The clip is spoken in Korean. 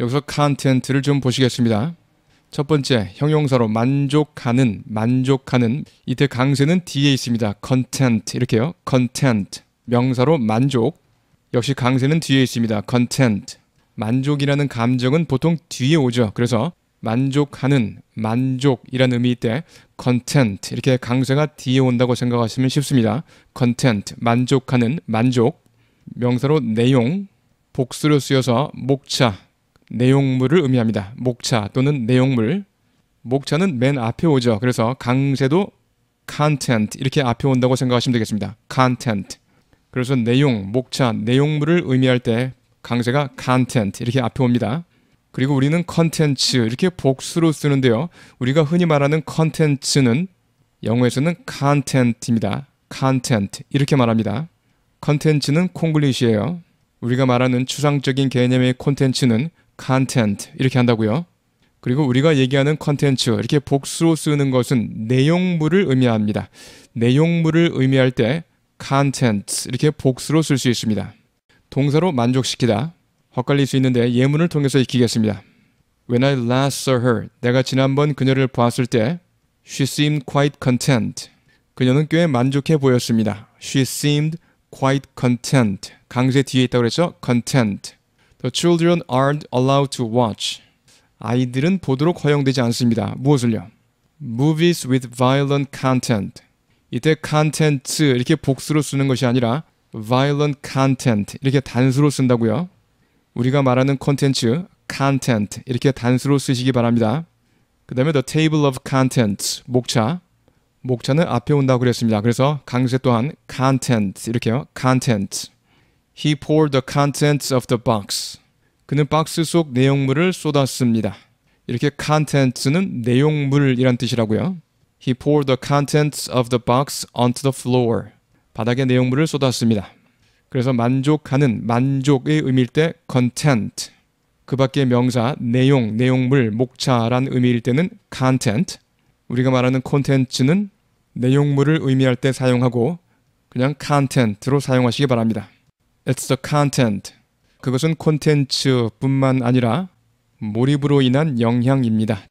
여기서 컨텐트를 좀 보시겠습니다. 첫 번째 형용사로 만족하는 만족하는 이때 강세는 뒤에 있습니다. content 이렇게요. content 명사로 만족 역시 강세는 뒤에 있습니다. content 만족이라는 감정은 보통 뒤에 오죠. 그래서 만족하는 만족이라는 의미때 content 이렇게 강세가 뒤에 온다고 생각하시면 쉽습니다. content 만족하는 만족 명사로 내용 복수로 쓰여서 목차 내용물을 의미합니다. 목차 또는 내용물. 목차는 맨 앞에 오죠. 그래서 강세도 content 이렇게 앞에 온다고 생각하시면 되겠습니다. content. 그래서 내용, 목차, 내용물을 의미할 때 강세가 content 이렇게 앞에 옵니다. 그리고 우리는 컨텐츠 이렇게 복수로 쓰는데요. 우리가 흔히 말하는 컨텐츠는 영어에서는 content입니다. content 이렇게 말합니다. 컨텐츠는 콩글리시예요. 우리가 말하는 추상적인 개념의 콘텐츠는 content 이렇게 한다고요. 그리고 우리가 얘기하는 컨텐츠 이렇게 복수로 쓰는 것은 내용물을 의미합니다. 내용물을 의미할 때 content 이렇게 복수로 쓸 수 있습니다. 동사로 만족시키다 헛갈릴 수 있는데 예문을 통해서 익히겠습니다. When I last saw her, 내가 지난번 그녀를 보았을 때 she seemed quite content. 그녀는 꽤 만족해 보였습니다. she seemed quite content. 강세 뒤에 있다고 그랬죠? content. The children aren't allowed to watch. 아이들은 보도록 허용되지 않습니다. 무엇을요? Movies with violent content. 이때 content 이렇게 복수로 쓰는 것이 아니라 violent content 이렇게 단수로 쓴다고요. 우리가 말하는 콘텐츠 content 이렇게 단수로 쓰시기 바랍니다. 그 다음에 the table of contents 목차 목차는 앞에 온다고 그랬습니다. 그래서 강세 또한 content 이렇게요. content He poured the contents of the box. 그는 박스 속 내용물을 쏟았습니다. 이렇게 contents는 내용물이란 뜻이라고요. He poured the contents of the box onto the floor. 바닥에 내용물을 쏟았습니다. 그래서 만족하는 만족의 의미일 때 content. 그 밖의 명사 내용, 내용물, 목차란 의미일 때는 content. 우리가 말하는 콘텐츠는 내용물을 의미할 때 사용하고 그냥 content로 사용하시기 바랍니다. It's the content. 그것은 콘텐츠뿐만 아니라 몰입으로 인한 영향입니다.